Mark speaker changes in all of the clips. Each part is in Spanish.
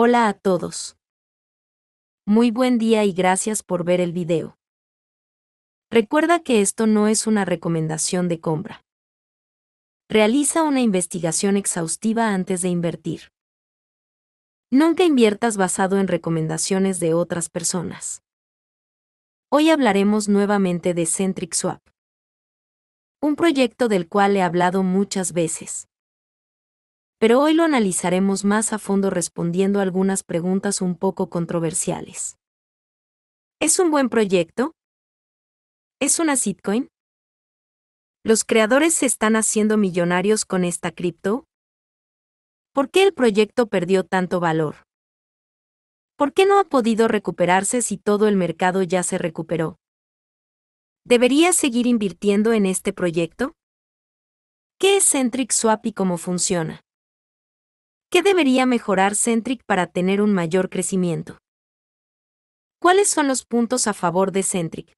Speaker 1: Hola a todos. Muy buen día y gracias por ver el video. Recuerda que esto no es una recomendación de compra. Realiza una investigación exhaustiva antes de invertir. Nunca inviertas basado en recomendaciones de otras personas. Hoy hablaremos nuevamente de Centric Swap, un proyecto del cual he hablado muchas veces pero hoy lo analizaremos más a fondo respondiendo algunas preguntas un poco controversiales. ¿Es un buen proyecto? ¿Es una sitcoin? ¿Los creadores se están haciendo millonarios con esta cripto? ¿Por qué el proyecto perdió tanto valor? ¿Por qué no ha podido recuperarse si todo el mercado ya se recuperó? ¿Debería seguir invirtiendo en este proyecto? ¿Qué es Centric Swap y cómo funciona? ¿Qué debería mejorar Centric para tener un mayor crecimiento? ¿Cuáles son los puntos a favor de Centric?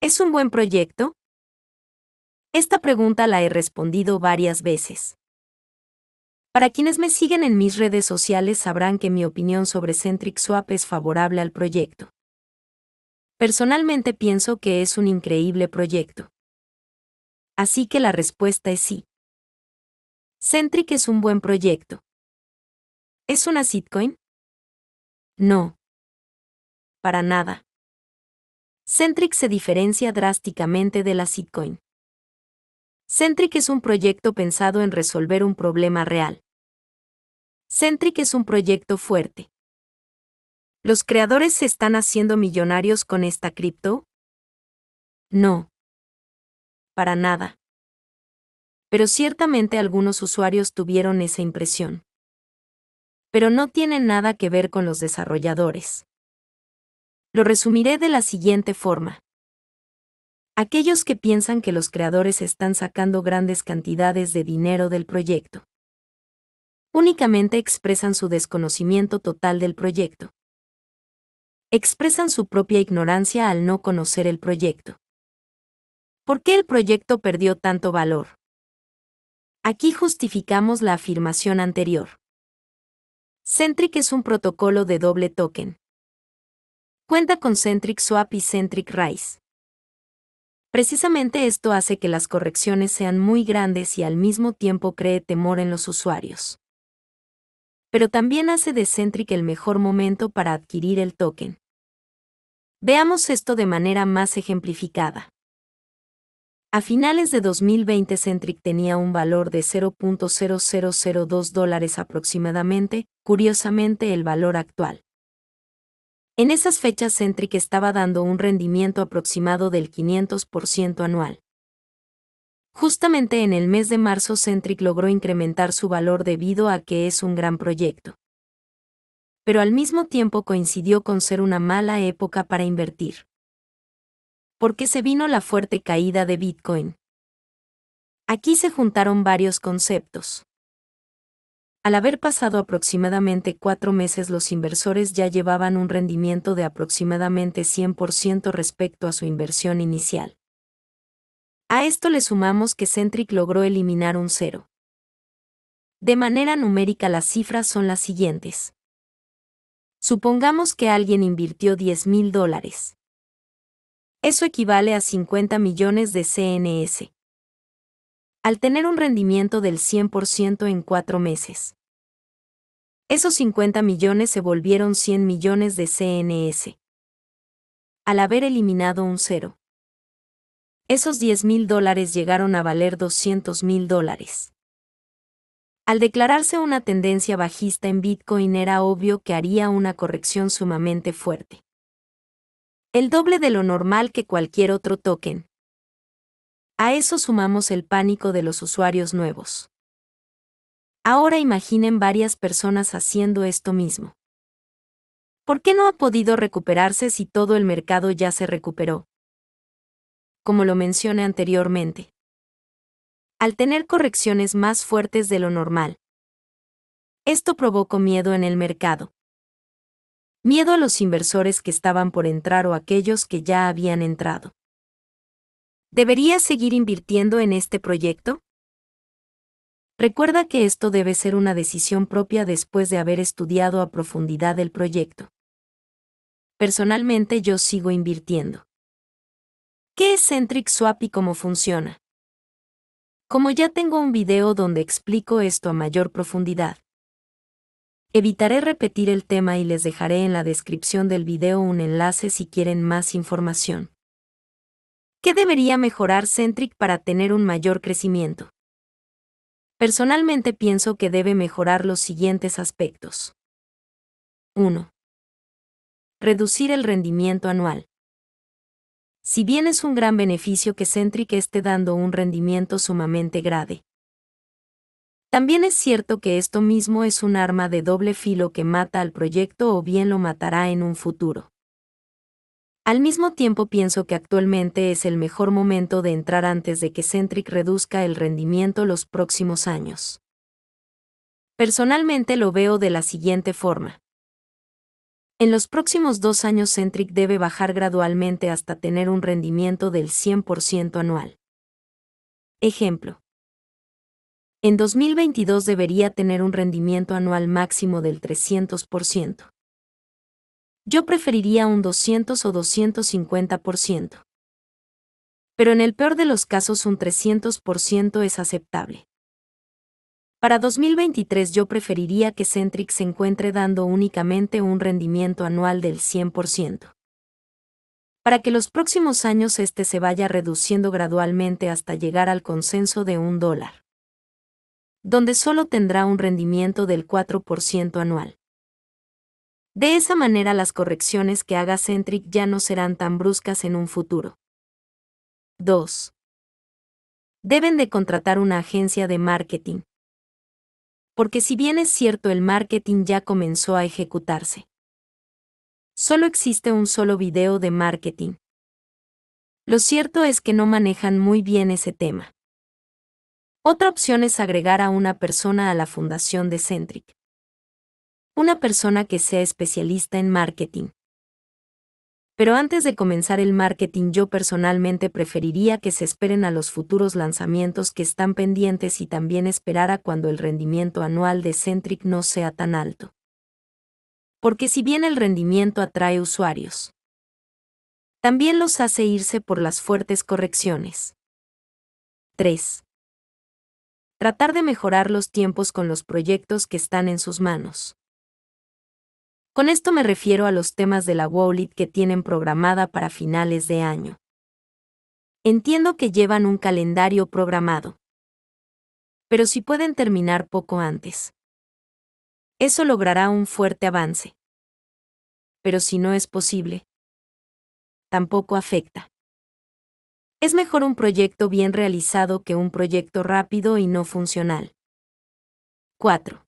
Speaker 1: ¿Es un buen proyecto? Esta pregunta la he respondido varias veces. Para quienes me siguen en mis redes sociales sabrán que mi opinión sobre Centric Swap es favorable al proyecto. Personalmente pienso que es un increíble proyecto. Así que la respuesta es sí. Centric es un buen proyecto. ¿Es una sitcoin? No. Para nada. Centric se diferencia drásticamente de la sitcoin. Centric es un proyecto pensado en resolver un problema real. Centric es un proyecto fuerte. ¿Los creadores se están haciendo millonarios con esta cripto? No. Para nada pero ciertamente algunos usuarios tuvieron esa impresión. Pero no tiene nada que ver con los desarrolladores. Lo resumiré de la siguiente forma. Aquellos que piensan que los creadores están sacando grandes cantidades de dinero del proyecto. Únicamente expresan su desconocimiento total del proyecto. Expresan su propia ignorancia al no conocer el proyecto. ¿Por qué el proyecto perdió tanto valor? Aquí justificamos la afirmación anterior. Centric es un protocolo de doble token. Cuenta con Centric Swap y Centric Rise. Precisamente esto hace que las correcciones sean muy grandes y al mismo tiempo cree temor en los usuarios. Pero también hace de Centric el mejor momento para adquirir el token. Veamos esto de manera más ejemplificada. A finales de 2020 Centric tenía un valor de 0.0002 dólares aproximadamente, curiosamente el valor actual. En esas fechas Centric estaba dando un rendimiento aproximado del 500% anual. Justamente en el mes de marzo Centric logró incrementar su valor debido a que es un gran proyecto. Pero al mismo tiempo coincidió con ser una mala época para invertir por se vino la fuerte caída de Bitcoin. Aquí se juntaron varios conceptos. Al haber pasado aproximadamente cuatro meses los inversores ya llevaban un rendimiento de aproximadamente 100% respecto a su inversión inicial. A esto le sumamos que Centric logró eliminar un cero. De manera numérica las cifras son las siguientes. Supongamos que alguien invirtió 10,000 mil dólares. Eso equivale a 50 millones de CNS. Al tener un rendimiento del 100% en cuatro meses. Esos 50 millones se volvieron 100 millones de CNS. Al haber eliminado un cero. Esos 10 mil dólares llegaron a valer 200 mil dólares. Al declararse una tendencia bajista en Bitcoin era obvio que haría una corrección sumamente fuerte el doble de lo normal que cualquier otro token. A eso sumamos el pánico de los usuarios nuevos. Ahora imaginen varias personas haciendo esto mismo. ¿Por qué no ha podido recuperarse si todo el mercado ya se recuperó? Como lo mencioné anteriormente. Al tener correcciones más fuertes de lo normal. Esto provocó miedo en el mercado miedo a los inversores que estaban por entrar o aquellos que ya habían entrado. ¿Debería seguir invirtiendo en este proyecto? Recuerda que esto debe ser una decisión propia después de haber estudiado a profundidad el proyecto. Personalmente yo sigo invirtiendo. ¿Qué es Centric Swap y cómo funciona? Como ya tengo un video donde explico esto a mayor profundidad, Evitaré repetir el tema y les dejaré en la descripción del video un enlace si quieren más información. ¿Qué debería mejorar Centric para tener un mayor crecimiento? Personalmente pienso que debe mejorar los siguientes aspectos. 1. Reducir el rendimiento anual. Si bien es un gran beneficio que Centric esté dando un rendimiento sumamente grave, también es cierto que esto mismo es un arma de doble filo que mata al proyecto o bien lo matará en un futuro. Al mismo tiempo pienso que actualmente es el mejor momento de entrar antes de que Centric reduzca el rendimiento los próximos años. Personalmente lo veo de la siguiente forma. En los próximos dos años Centric debe bajar gradualmente hasta tener un rendimiento del 100% anual. Ejemplo en 2022 debería tener un rendimiento anual máximo del 300%. Yo preferiría un 200 o 250%. Pero en el peor de los casos un 300% es aceptable. Para 2023 yo preferiría que Centric se encuentre dando únicamente un rendimiento anual del 100%. Para que los próximos años este se vaya reduciendo gradualmente hasta llegar al consenso de un dólar donde solo tendrá un rendimiento del 4% anual. De esa manera las correcciones que haga Centric ya no serán tan bruscas en un futuro. 2. Deben de contratar una agencia de marketing. Porque si bien es cierto el marketing ya comenzó a ejecutarse. Solo existe un solo video de marketing. Lo cierto es que no manejan muy bien ese tema. Otra opción es agregar a una persona a la fundación de Centric. Una persona que sea especialista en marketing. Pero antes de comenzar el marketing yo personalmente preferiría que se esperen a los futuros lanzamientos que están pendientes y también esperar a cuando el rendimiento anual de Centric no sea tan alto. Porque si bien el rendimiento atrae usuarios, también los hace irse por las fuertes correcciones. 3 tratar de mejorar los tiempos con los proyectos que están en sus manos. Con esto me refiero a los temas de la Wallet que tienen programada para finales de año. Entiendo que llevan un calendario programado. Pero si pueden terminar poco antes. Eso logrará un fuerte avance. Pero si no es posible, tampoco afecta. Es mejor un proyecto bien realizado que un proyecto rápido y no funcional. 4.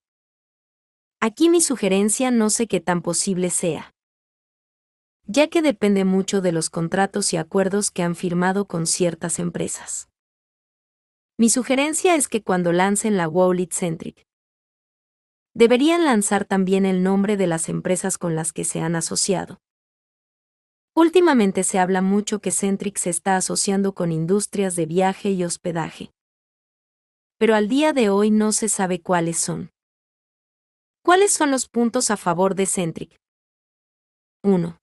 Speaker 1: Aquí mi sugerencia no sé qué tan posible sea. Ya que depende mucho de los contratos y acuerdos que han firmado con ciertas empresas. Mi sugerencia es que cuando lancen la Wallet Centric, deberían lanzar también el nombre de las empresas con las que se han asociado. Últimamente se habla mucho que Centric se está asociando con industrias de viaje y hospedaje. Pero al día de hoy no se sabe cuáles son. ¿Cuáles son los puntos a favor de Centric? 1.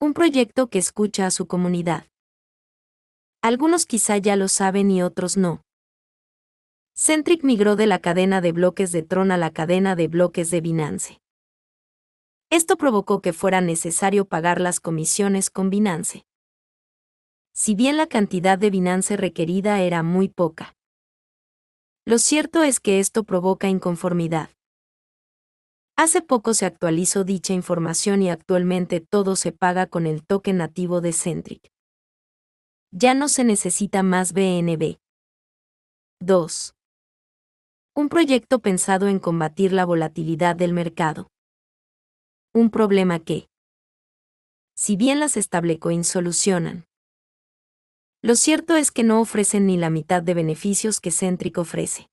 Speaker 1: Un proyecto que escucha a su comunidad. Algunos quizá ya lo saben y otros no. Centric migró de la cadena de bloques de Tron a la cadena de bloques de Binance. Esto provocó que fuera necesario pagar las comisiones con Binance. Si bien la cantidad de Binance requerida era muy poca. Lo cierto es que esto provoca inconformidad. Hace poco se actualizó dicha información y actualmente todo se paga con el toque nativo de Centric. Ya no se necesita más BNB. 2. Un proyecto pensado en combatir la volatilidad del mercado un problema que, si bien las stablecoins solucionan, lo cierto es que no ofrecen ni la mitad de beneficios que Centric ofrece.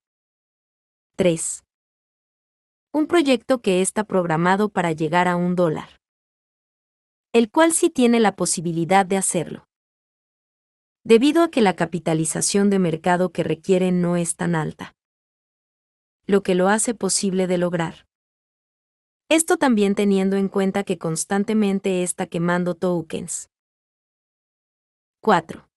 Speaker 1: 3. Un proyecto que está programado para llegar a un dólar. El cual sí tiene la posibilidad de hacerlo. Debido a que la capitalización de mercado que requieren no es tan alta. Lo que lo hace posible de lograr. Esto también teniendo en cuenta que constantemente está quemando tokens. 4.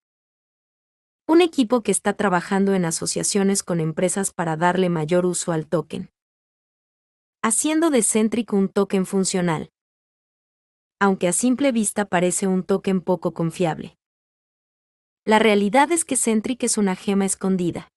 Speaker 1: Un equipo que está trabajando en asociaciones con empresas para darle mayor uso al token. Haciendo de Centric un token funcional. Aunque a simple vista parece un token poco confiable. La realidad es que Centric es una gema escondida.